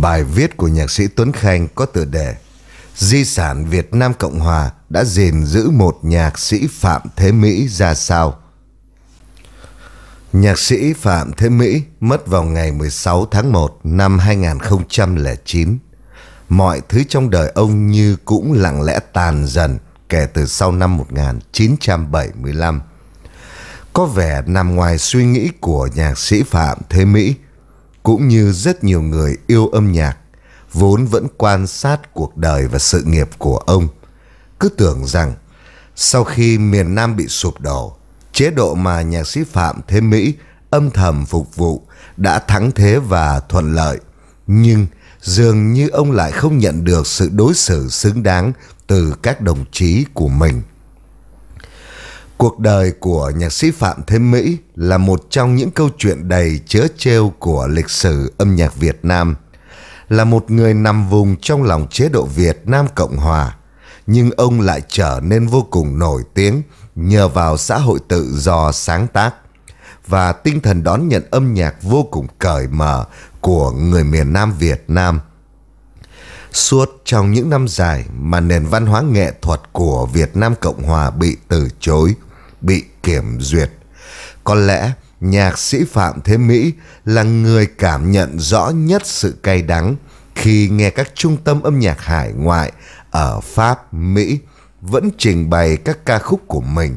Bài viết của nhạc sĩ Tuấn Khanh có tựa đề Di sản Việt Nam Cộng Hòa đã gìn giữ một nhạc sĩ Phạm Thế Mỹ ra sao? Nhạc sĩ Phạm Thế Mỹ mất vào ngày 16 tháng 1 năm 2009. Mọi thứ trong đời ông như cũng lặng lẽ tàn dần kể từ sau năm 1975. Có vẻ nằm ngoài suy nghĩ của nhạc sĩ Phạm Thế Mỹ – cũng như rất nhiều người yêu âm nhạc vốn vẫn quan sát cuộc đời và sự nghiệp của ông cứ tưởng rằng sau khi miền Nam bị sụp đổ chế độ mà nhạc sĩ Phạm Thế Mỹ âm thầm phục vụ đã thắng thế và thuận lợi nhưng dường như ông lại không nhận được sự đối xử xứng đáng từ các đồng chí của mình Cuộc đời của nhạc sĩ Phạm Thế Mỹ là một trong những câu chuyện đầy chớ trêu của lịch sử âm nhạc Việt Nam. Là một người nằm vùng trong lòng chế độ Việt Nam Cộng Hòa, nhưng ông lại trở nên vô cùng nổi tiếng nhờ vào xã hội tự do sáng tác và tinh thần đón nhận âm nhạc vô cùng cởi mở của người miền Nam Việt Nam. Suốt trong những năm dài mà nền văn hóa nghệ thuật của Việt Nam Cộng Hòa bị từ chối – bị kiểm duyệt. Có lẽ nhạc sĩ Phạm Thế Mỹ là người cảm nhận rõ nhất sự cay đắng khi nghe các trung tâm âm nhạc hải ngoại ở Pháp, Mỹ vẫn trình bày các ca khúc của mình.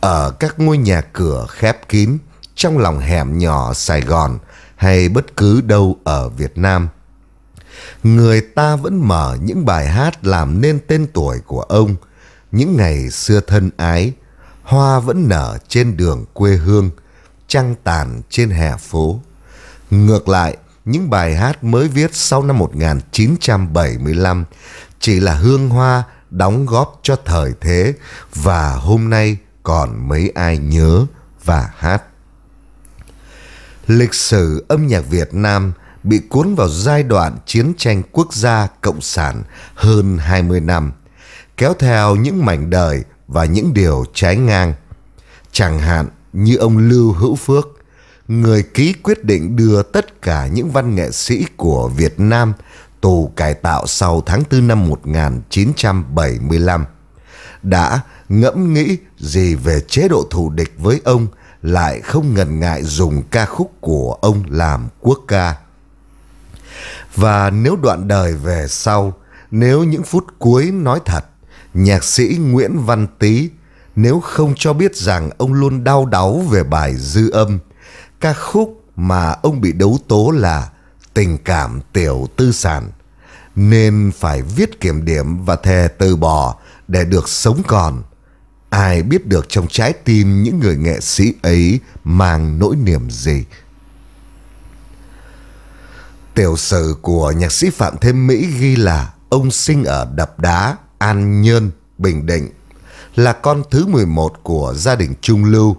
Ở các ngôi nhà cửa khép kín, trong lòng hẻm nhỏ Sài Gòn hay bất cứ đâu ở Việt Nam. Người ta vẫn mở những bài hát làm nên tên tuổi của ông, những ngày xưa thân ái, hoa vẫn nở trên đường quê hương, trăng tàn trên hè phố. Ngược lại, những bài hát mới viết sau năm 1975 chỉ là hương hoa đóng góp cho thời thế và hôm nay còn mấy ai nhớ và hát. Lịch sử âm nhạc Việt Nam bị cuốn vào giai đoạn chiến tranh quốc gia cộng sản hơn 20 năm, kéo theo những mảnh đời và những điều trái ngang. Chẳng hạn như ông Lưu Hữu Phước, người ký quyết định đưa tất cả những văn nghệ sĩ của Việt Nam tù cải tạo sau tháng 4 năm 1975, đã ngẫm nghĩ gì về chế độ thù địch với ông lại không ngần ngại dùng ca khúc của ông làm quốc ca. Và nếu đoạn đời về sau, nếu những phút cuối nói thật, nhạc sĩ Nguyễn Văn Tý nếu không cho biết rằng ông luôn đau đáu về bài dư âm, ca khúc mà ông bị đấu tố là tình cảm tiểu tư sản, nên phải viết kiểm điểm và thề từ bỏ để được sống còn. Ai biết được trong trái tim những người nghệ sĩ ấy mang nỗi niềm gì. Tiểu sử của nhạc sĩ Phạm Thêm Mỹ ghi là ông sinh ở Đập Đá, An Nhơn, Bình Định, là con thứ 11 của gia đình Trung Lưu.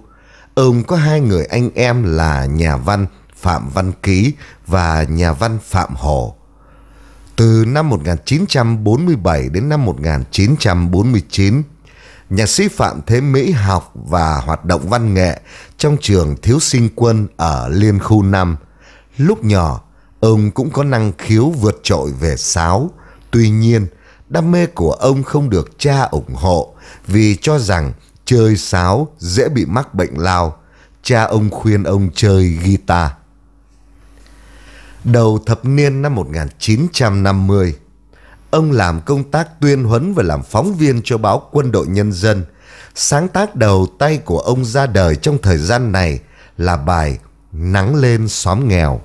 Ông có hai người anh em là nhà văn Phạm Văn Ký và nhà văn Phạm Hổ. Từ năm 1947 đến năm 1949, nhạc sĩ Phạm Thế Mỹ học và hoạt động văn nghệ trong trường thiếu sinh quân ở Liên Khu 5. Lúc nhỏ, ông cũng có năng khiếu vượt trội về sáo. Tuy nhiên, Đam mê của ông không được cha ủng hộ vì cho rằng chơi sáo dễ bị mắc bệnh lao. Cha ông khuyên ông chơi guitar. Đầu thập niên năm 1950, ông làm công tác tuyên huấn và làm phóng viên cho báo Quân đội Nhân dân. Sáng tác đầu tay của ông ra đời trong thời gian này là bài Nắng lên xóm nghèo.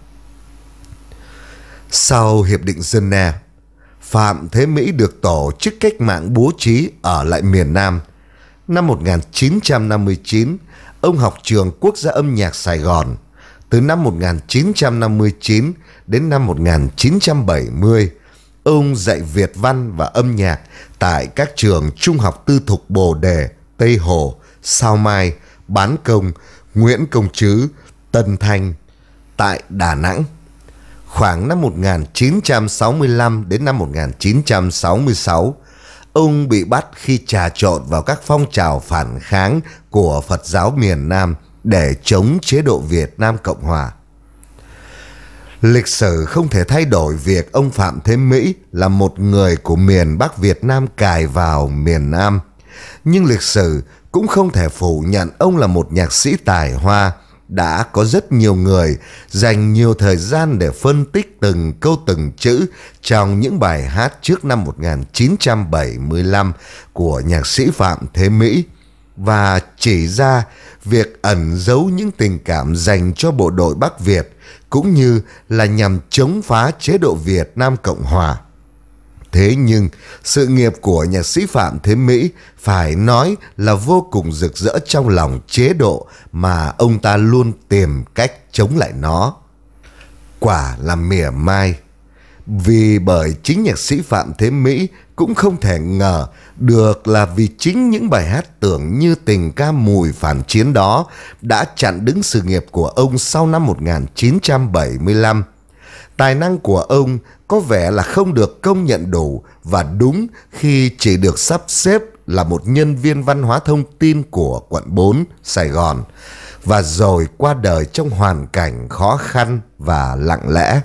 Sau Hiệp định Geneva, Phạm Thế Mỹ được tổ chức cách mạng bố trí ở lại miền Nam. Năm 1959, ông học trường Quốc gia âm nhạc Sài Gòn. Từ năm 1959 đến năm 1970, ông dạy Việt văn và âm nhạc tại các trường trung học tư thục Bồ Đề, Tây Hồ, Sao Mai, Bán Công, Nguyễn Công Trứ, Tân Thanh tại Đà Nẵng khoảng năm 1965 đến năm 1966, ông bị bắt khi trà trộn vào các phong trào phản kháng của Phật giáo miền Nam để chống chế độ Việt Nam Cộng Hòa. Lịch sử không thể thay đổi việc ông Phạm Thế Mỹ là một người của miền Bắc Việt Nam cài vào miền Nam. Nhưng lịch sử cũng không thể phủ nhận ông là một nhạc sĩ tài hoa, đã có rất nhiều người dành nhiều thời gian để phân tích từng câu từng chữ trong những bài hát trước năm 1975 của nhạc sĩ Phạm Thế Mỹ và chỉ ra việc ẩn giấu những tình cảm dành cho bộ đội Bắc Việt cũng như là nhằm chống phá chế độ Việt Nam Cộng Hòa. Thế nhưng, sự nghiệp của nhạc sĩ Phạm Thế Mỹ phải nói là vô cùng rực rỡ trong lòng chế độ mà ông ta luôn tìm cách chống lại nó. Quả là mỉa mai. Vì bởi chính nhạc sĩ Phạm Thế Mỹ cũng không thể ngờ được là vì chính những bài hát tưởng như tình ca mùi phản chiến đó đã chặn đứng sự nghiệp của ông sau năm 1975. Tài năng của ông có vẻ là không được công nhận đủ và đúng khi chỉ được sắp xếp là một nhân viên văn hóa thông tin của quận 4 Sài Gòn và rồi qua đời trong hoàn cảnh khó khăn và lặng lẽ.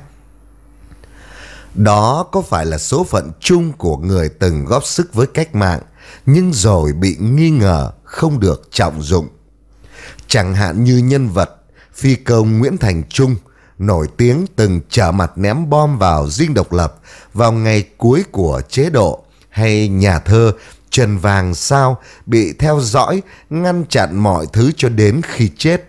Đó có phải là số phận chung của người từng góp sức với cách mạng nhưng rồi bị nghi ngờ không được trọng dụng. Chẳng hạn như nhân vật phi công Nguyễn Thành Trung – nổi tiếng từng trở mặt ném bom vào dinh độc lập vào ngày cuối của chế độ hay nhà thơ Trần Vàng Sao bị theo dõi ngăn chặn mọi thứ cho đến khi chết.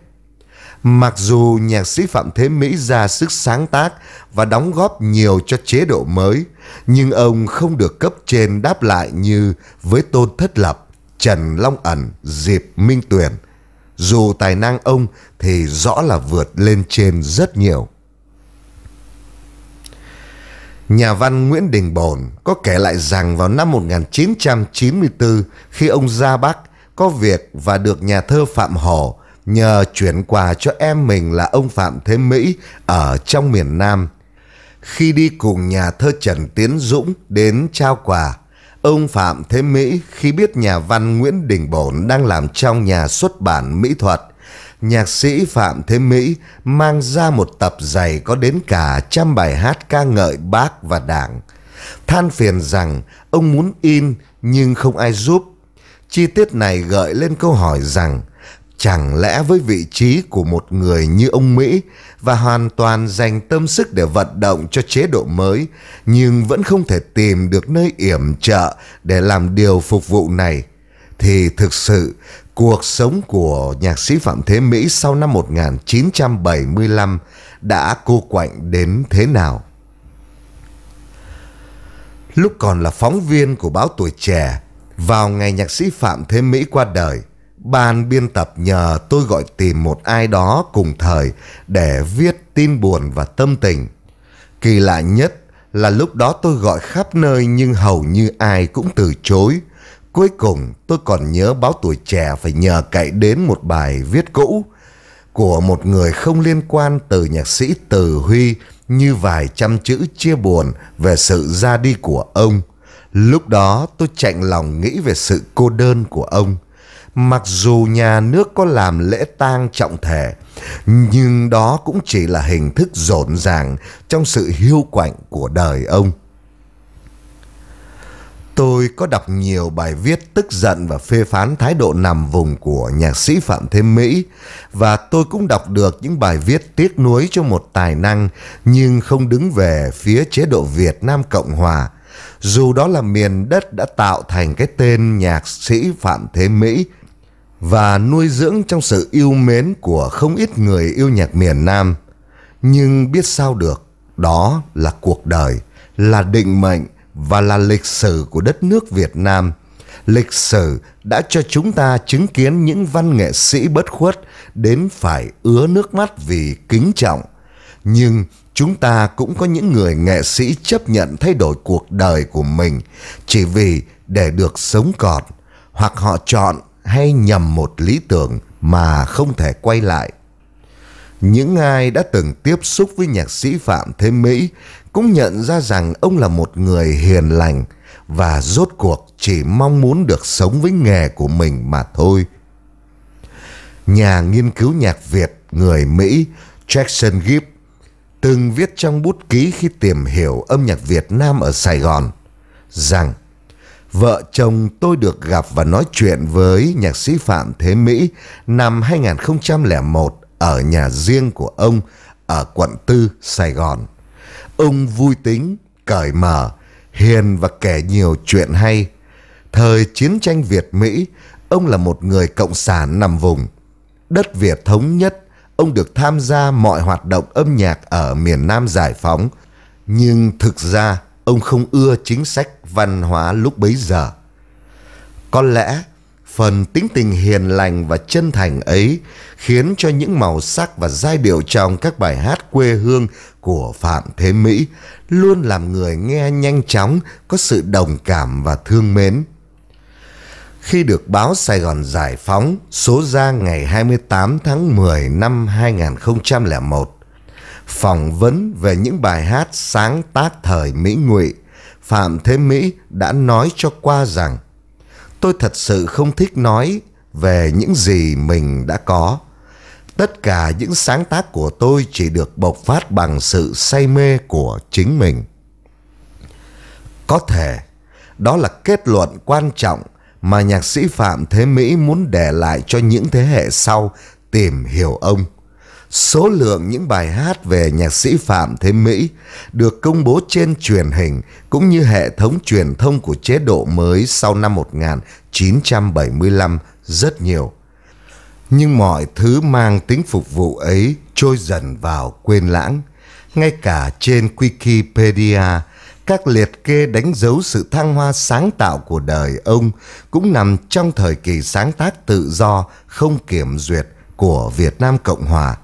Mặc dù nhạc sĩ Phạm Thế Mỹ ra sức sáng tác và đóng góp nhiều cho chế độ mới, nhưng ông không được cấp trên đáp lại như với Tôn Thất Lập, Trần Long Ẩn, Diệp Minh Tuyền – dù tài năng ông thì rõ là vượt lên trên rất nhiều. Nhà văn Nguyễn Đình Bổn có kể lại rằng vào năm 1994 khi ông ra Bắc có việc và được nhà thơ Phạm Hổ nhờ chuyển quà cho em mình là ông Phạm Thế Mỹ ở trong miền Nam. Khi đi cùng nhà thơ Trần Tiến Dũng đến trao quà, Ông Phạm thế Mỹ khi biết nhà văn Nguyễn Đình Bổn đang làm trong nhà xuất bản mỹ thuật, nhạc sĩ Phạm Thế Mỹ mang ra một tập dày có đến cả trăm bài hát ca ngợi bác và đảng. Than phiền rằng ông muốn in nhưng không ai giúp. Chi tiết này gợi lên câu hỏi rằng Chẳng lẽ với vị trí của một người như ông Mỹ và hoàn toàn dành tâm sức để vận động cho chế độ mới nhưng vẫn không thể tìm được nơi yểm trợ để làm điều phục vụ này thì thực sự cuộc sống của nhạc sĩ Phạm Thế Mỹ sau năm 1975 đã cô quạnh đến thế nào? Lúc còn là phóng viên của báo Tuổi Trẻ, vào ngày nhạc sĩ Phạm Thế Mỹ qua đời, Ban biên tập nhờ tôi gọi tìm một ai đó cùng thời để viết tin buồn và tâm tình. Kỳ lạ nhất là lúc đó tôi gọi khắp nơi nhưng hầu như ai cũng từ chối. Cuối cùng tôi còn nhớ báo tuổi trẻ phải nhờ cậy đến một bài viết cũ của một người không liên quan từ nhạc sĩ Từ Huy như vài trăm chữ chia buồn về sự ra đi của ông. Lúc đó tôi chạy lòng nghĩ về sự cô đơn của ông mặc dù nhà nước có làm lễ tang trọng thể nhưng đó cũng chỉ là hình thức rộn ràng trong sự hiu quạnh của đời ông tôi có đọc nhiều bài viết tức giận và phê phán thái độ nằm vùng của nhạc sĩ phạm thế mỹ và tôi cũng đọc được những bài viết tiếc nuối cho một tài năng nhưng không đứng về phía chế độ việt nam cộng hòa dù đó là miền đất đã tạo thành cái tên nhạc sĩ Phạm Thế Mỹ và nuôi dưỡng trong sự yêu mến của không ít người yêu nhạc miền Nam. Nhưng biết sao được, đó là cuộc đời, là định mệnh và là lịch sử của đất nước Việt Nam. Lịch sử đã cho chúng ta chứng kiến những văn nghệ sĩ bất khuất đến phải ứa nước mắt vì kính trọng. Nhưng chúng ta cũng có những người nghệ sĩ chấp nhận thay đổi cuộc đời của mình chỉ vì để được sống còn hoặc họ chọn hay nhầm một lý tưởng mà không thể quay lại. Những ai đã từng tiếp xúc với nhạc sĩ Phạm Thế Mỹ cũng nhận ra rằng ông là một người hiền lành và rốt cuộc chỉ mong muốn được sống với nghề của mình mà thôi. Nhà nghiên cứu nhạc Việt người Mỹ Jackson Gibb từng viết trong bút ký khi tìm hiểu âm nhạc Việt Nam ở Sài Gòn rằng vợ chồng tôi được gặp và nói chuyện với nhạc sĩ Phạm Thế Mỹ năm 2001 ở nhà riêng của ông ở quận Tư, Sài Gòn. Ông vui tính, cởi mở, hiền và kể nhiều chuyện hay. Thời chiến tranh Việt-Mỹ, ông là một người cộng sản nằm vùng. Đất Việt thống nhất, ông được tham gia mọi hoạt động âm nhạc ở miền Nam Giải Phóng. Nhưng thực ra, ông không ưa chính sách văn hóa lúc bấy giờ. Có lẽ phần tính tình hiền lành và chân thành ấy khiến cho những màu sắc và giai điệu trong các bài hát quê hương của Phạm Thế Mỹ luôn làm người nghe nhanh chóng có sự đồng cảm và thương mến. Khi được báo Sài Gòn Giải Phóng số ra ngày 28 tháng 10 năm 2001, phỏng vấn về những bài hát sáng tác thời Mỹ Ngụy, Phạm Thế Mỹ đã nói cho qua rằng Tôi thật sự không thích nói về những gì mình đã có. Tất cả những sáng tác của tôi chỉ được bộc phát bằng sự say mê của chính mình. Có thể, đó là kết luận quan trọng mà nhạc sĩ Phạm Thế Mỹ muốn để lại cho những thế hệ sau tìm hiểu ông. Số lượng những bài hát về nhạc sĩ Phạm Thế Mỹ được công bố trên truyền hình cũng như hệ thống truyền thông của chế độ mới sau năm 1975 rất nhiều. Nhưng mọi thứ mang tính phục vụ ấy trôi dần vào quên lãng. Ngay cả trên Wikipedia, các liệt kê đánh dấu sự thăng hoa sáng tạo của đời ông cũng nằm trong thời kỳ sáng tác tự do không kiểm duyệt của Việt Nam Cộng Hòa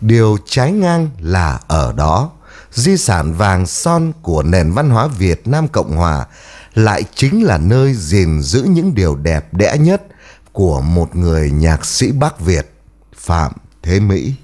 điều trái ngang là ở đó di sản vàng son của nền văn hóa việt nam cộng hòa lại chính là nơi gìn giữ những điều đẹp đẽ nhất của một người nhạc sĩ bắc việt phạm thế mỹ